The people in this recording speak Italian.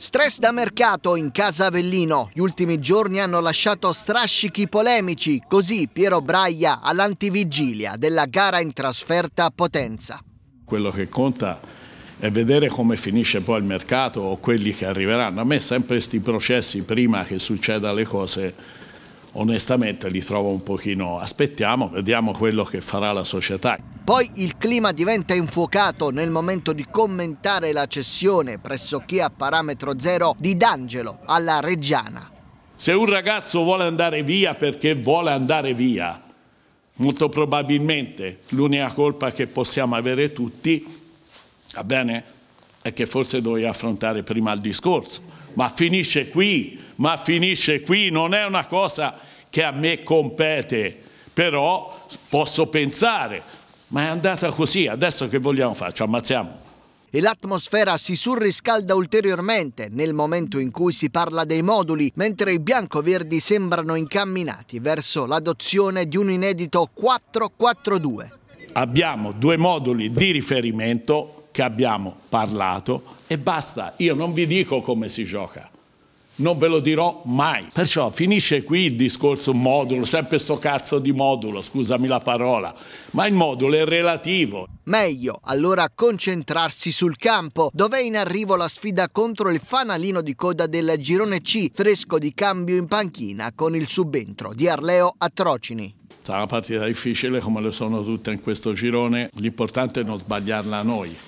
Stress da mercato in casa Avellino. Gli ultimi giorni hanno lasciato strascichi polemici, così Piero Braia all'antivigilia della gara in trasferta a Potenza. Quello che conta è vedere come finisce poi il mercato o quelli che arriveranno. A me sempre questi processi prima che succeda le cose onestamente li trovo un pochino aspettiamo, vediamo quello che farà la società. Poi il clima diventa infuocato nel momento di commentare la cessione pressoché a parametro zero di D'Angelo alla Reggiana. Se un ragazzo vuole andare via perché vuole andare via, molto probabilmente l'unica colpa che possiamo avere tutti, va bene, è che forse dovevi affrontare prima il discorso. Ma finisce qui, ma finisce qui, non è una cosa che a me compete, però posso pensare ma è andata così, adesso che vogliamo fare? Ci ammazziamo. E l'atmosfera si surriscalda ulteriormente nel momento in cui si parla dei moduli, mentre i bianco-verdi sembrano incamminati verso l'adozione di un inedito 4-4-2. Abbiamo due moduli di riferimento che abbiamo parlato e basta, io non vi dico come si gioca non ve lo dirò mai. Perciò finisce qui il discorso modulo, sempre sto cazzo di modulo, scusami la parola, ma il modulo è relativo. Meglio allora concentrarsi sul campo, dove è in arrivo la sfida contro il fanalino di coda del girone C, fresco di cambio in panchina con il subentro di Arleo Atrocini. Sarà una partita difficile come lo sono tutte in questo girone, l'importante è non sbagliarla noi.